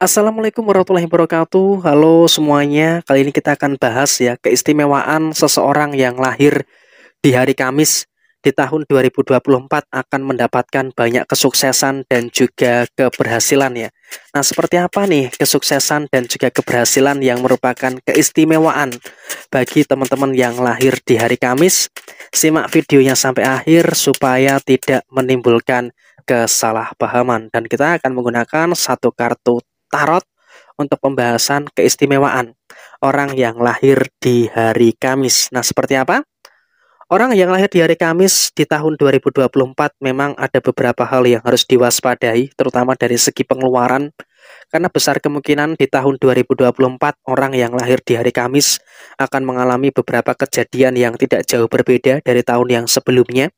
Assalamualaikum warahmatullahi wabarakatuh. Halo semuanya. Kali ini kita akan bahas ya keistimewaan seseorang yang lahir di hari Kamis di tahun 2024 akan mendapatkan banyak kesuksesan dan juga keberhasilan ya. Nah, seperti apa nih kesuksesan dan juga keberhasilan yang merupakan keistimewaan bagi teman-teman yang lahir di hari Kamis? Simak videonya sampai akhir supaya tidak menimbulkan kesalahpahaman dan kita akan menggunakan satu kartu tarot untuk pembahasan keistimewaan orang yang lahir di hari Kamis. Nah, seperti apa? Orang yang lahir di hari Kamis di tahun 2024 memang ada beberapa hal yang harus diwaspadai, terutama dari segi pengeluaran, karena besar kemungkinan di tahun 2024 orang yang lahir di hari Kamis akan mengalami beberapa kejadian yang tidak jauh berbeda dari tahun yang sebelumnya.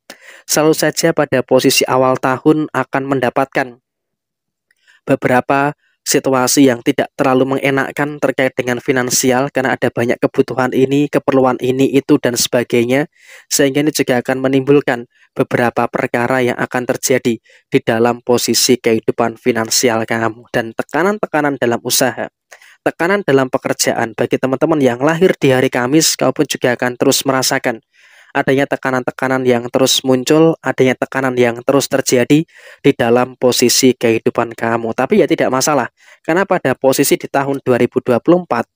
Selalu saja pada posisi awal tahun akan mendapatkan beberapa situasi yang tidak terlalu mengenakkan terkait dengan finansial karena ada banyak kebutuhan ini, keperluan ini, itu dan sebagainya sehingga ini juga akan menimbulkan beberapa perkara yang akan terjadi di dalam posisi kehidupan finansial kamu dan tekanan-tekanan dalam usaha tekanan dalam pekerjaan bagi teman-teman yang lahir di hari Kamis, kamu pun juga akan terus merasakan adanya tekanan-tekanan yang terus muncul, adanya tekanan yang terus terjadi di dalam posisi kehidupan kamu. Tapi ya tidak masalah, karena pada posisi di tahun 2024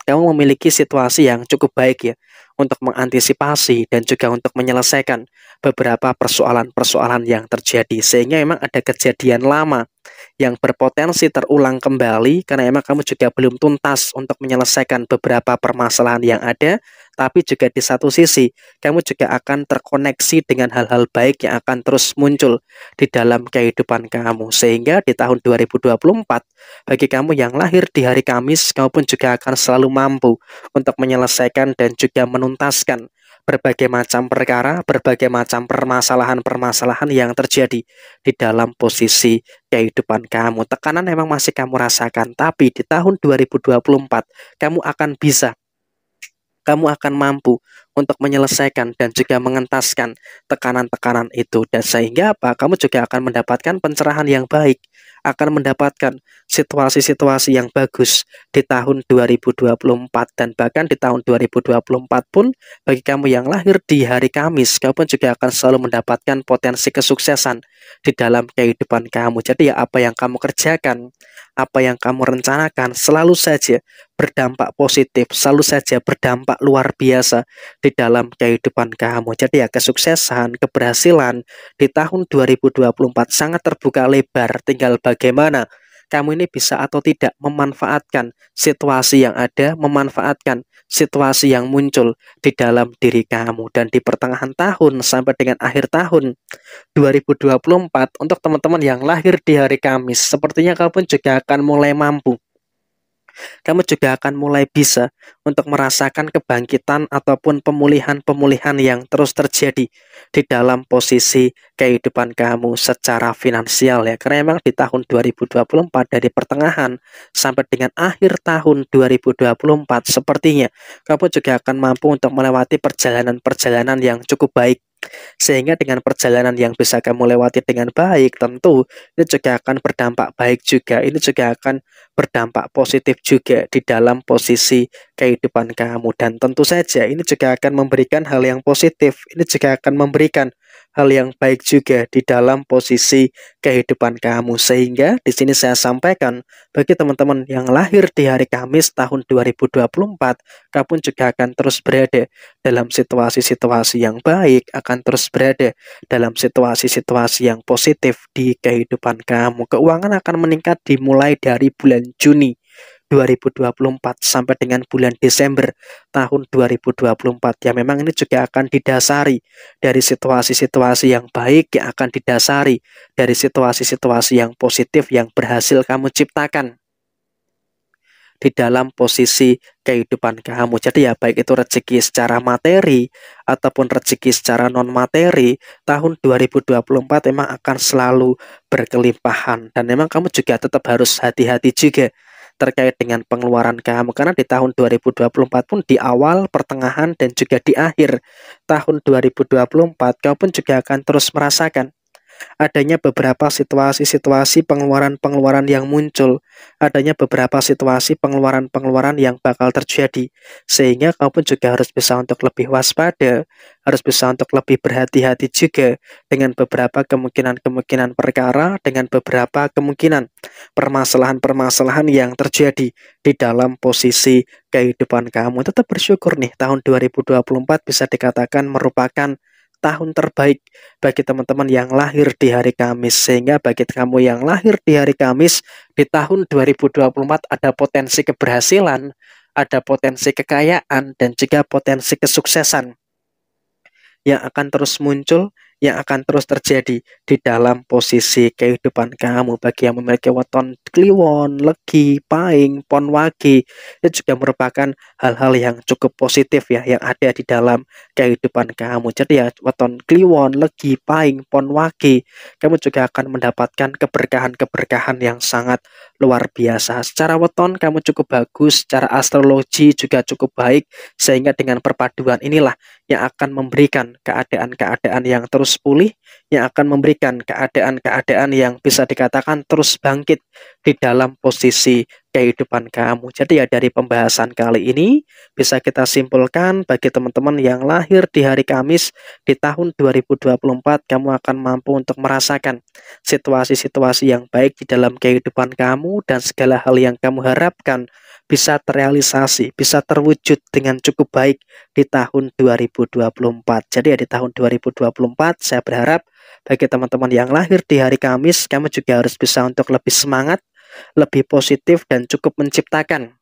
kamu memiliki situasi yang cukup baik ya untuk mengantisipasi dan juga untuk menyelesaikan beberapa persoalan-persoalan yang terjadi. Sehingga memang ada kejadian lama yang berpotensi terulang kembali karena emang kamu juga belum tuntas untuk menyelesaikan beberapa permasalahan yang ada, tapi juga di satu sisi kamu juga akan terkoneksi dengan hal-hal baik yang akan terus muncul di dalam kehidupan kamu. Sehingga di tahun 2024 bagi kamu yang lahir di hari Kamis, kamu pun juga akan selalu mampu untuk menyelesaikan dan juga menuntaskan berbagai macam perkara, berbagai macam permasalahan-permasalahan yang terjadi di dalam posisi kehidupan kamu. Tekanan memang masih kamu rasakan, tapi di tahun 2024 kamu akan bisa kamu akan mampu untuk menyelesaikan dan juga mengentaskan tekanan-tekanan itu dan sehingga apa kamu juga akan mendapatkan pencerahan yang baik akan mendapatkan situasi-situasi yang bagus di tahun 2024 dan bahkan di tahun 2024 pun bagi kamu yang lahir di hari Kamis kamu pun juga akan selalu mendapatkan potensi kesuksesan di dalam kehidupan kamu jadi ya apa yang kamu kerjakan apa yang kamu rencanakan selalu saja berdampak positif selalu saja berdampak luar biasa di dalam kehidupan kamu jadi ya kesuksesan keberhasilan di tahun 2024 sangat terbuka lebar tinggal bagaimana kamu ini bisa atau tidak memanfaatkan situasi yang ada, memanfaatkan situasi yang muncul di dalam diri kamu dan di pertengahan tahun sampai dengan akhir tahun 2024 untuk teman-teman yang lahir di hari Kamis, sepertinya kamu juga akan mulai mampu kamu juga akan mulai bisa untuk merasakan kebangkitan ataupun pemulihan-pemulihan yang terus terjadi di dalam posisi kehidupan kamu secara finansial ya. Karena memang di tahun 2024 dari pertengahan sampai dengan akhir tahun 2024 sepertinya kamu juga akan mampu untuk melewati perjalanan-perjalanan yang cukup baik sehingga dengan perjalanan yang bisa kamu lewati dengan baik, tentu ini juga akan berdampak baik juga. Ini juga akan berdampak positif juga di dalam posisi kehidupan kamu. Dan tentu saja ini juga akan memberikan hal yang positif. Ini juga akan memberikan hal yang baik juga di dalam posisi kehidupan kamu. Sehingga di sini saya sampaikan bagi teman-teman yang lahir di hari Kamis tahun 2024, kamu juga akan terus berada dalam situasi-situasi yang baik, akan terus berada dalam situasi-situasi yang positif di kehidupan kamu. Keuangan akan meningkat dimulai dari bulan Juni 2024 sampai dengan bulan Desember tahun 2024 ya memang ini juga akan didasari dari situasi-situasi yang baik yang akan didasari dari situasi-situasi yang positif yang berhasil kamu ciptakan di dalam posisi kehidupan kamu. Jadi ya baik itu rezeki secara materi ataupun rezeki secara non materi, tahun 2024 memang akan selalu berkelimpahan dan memang kamu juga tetap harus hati-hati juga terkait dengan pengeluaran kamu karena di tahun 2024 pun di awal, pertengahan dan juga di akhir tahun 2024 kau pun juga akan terus merasakan adanya beberapa situasi-situasi pengeluaran-pengeluaran yang muncul, adanya beberapa situasi pengeluaran-pengeluaran yang bakal terjadi, sehingga kamu pun juga harus bisa untuk lebih waspada, harus bisa untuk lebih berhati-hati juga dengan beberapa kemungkinan-kemungkinan perkara, dengan beberapa kemungkinan permasalahan-permasalahan yang terjadi di dalam posisi kehidupan kamu. Tetap bersyukur nih tahun 2024 bisa dikatakan merupakan tahun terbaik bagi teman-teman yang lahir di hari Kamis. Sehingga bagi kamu yang lahir di hari Kamis di tahun 2024 ada potensi keberhasilan, ada potensi kekayaan dan juga potensi kesuksesan yang akan terus muncul yang akan terus terjadi di dalam posisi kehidupan kamu bagi yang memiliki weton kliwon, legi, paing, ponwagi itu juga merupakan hal-hal yang cukup positif ya yang ada di dalam kehidupan kamu jadi ya weton kliwon, legi, paing, ponwagi kamu juga akan mendapatkan keberkahan-keberkahan yang sangat luar biasa. Secara weton kamu cukup bagus, secara astrologi juga cukup baik, sehingga dengan perpaduan inilah yang akan memberikan keadaan-keadaan yang terus pulih, yang akan memberikan keadaan-keadaan yang bisa dikatakan terus bangkit di dalam posisi kehidupan kamu. Jadi ya dari pembahasan kali ini bisa kita simpulkan bagi teman-teman yang lahir di hari Kamis di tahun 2024 kamu akan mampu untuk merasakan situasi-situasi yang baik di dalam kehidupan kamu dan segala hal yang kamu harapkan bisa terrealisasi, bisa terwujud dengan cukup baik di tahun 2024. Jadi ya di tahun 2024 saya berharap bagi teman-teman yang lahir di hari Kamis kamu juga harus bisa untuk lebih semangat lebih positif dan cukup menciptakan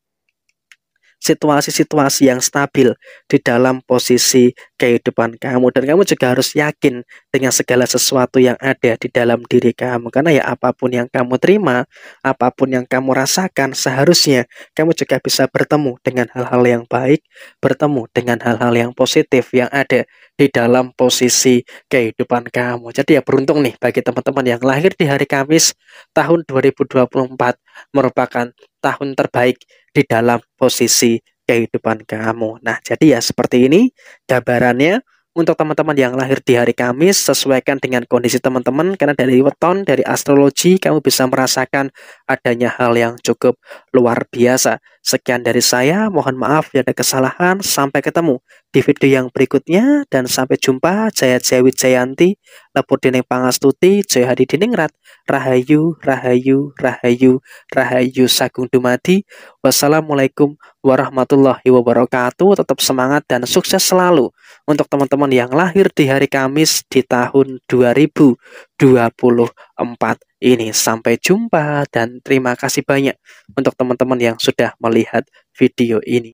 situasi-situasi yang stabil di dalam posisi kehidupan kamu dan kamu juga harus yakin dengan segala sesuatu yang ada di dalam diri kamu karena ya apapun yang kamu terima apapun yang kamu rasakan seharusnya kamu juga bisa bertemu dengan hal-hal yang baik bertemu dengan hal-hal yang positif yang ada di dalam posisi kehidupan kamu jadi ya beruntung nih bagi teman-teman yang lahir di hari Kamis tahun 2024 merupakan tahun terbaik di dalam posisi kehidupan kamu. Nah, jadi ya seperti ini gambarannya untuk teman-teman yang lahir di hari Kamis, sesuaikan dengan kondisi teman-teman karena dari weton, dari astrologi kamu bisa merasakan adanya hal yang cukup luar biasa. Sekian dari saya, mohon maaf jika ya ada kesalahan. Sampai ketemu di video yang berikutnya dan sampai jumpa. Jaya Jawi Jayanti, Lepur Dining Pangastuti, Jaya Hadi Diningrat, Rahayu, Rahayu, Rahayu, Rahayu Sagung Dumadi. Wassalamualaikum warahmatullahi wabarakatuh. Tetap semangat dan sukses selalu untuk teman-teman yang lahir di hari Kamis di tahun 2000 24 ini. Sampai jumpa dan terima kasih banyak untuk teman-teman yang sudah melihat video ini.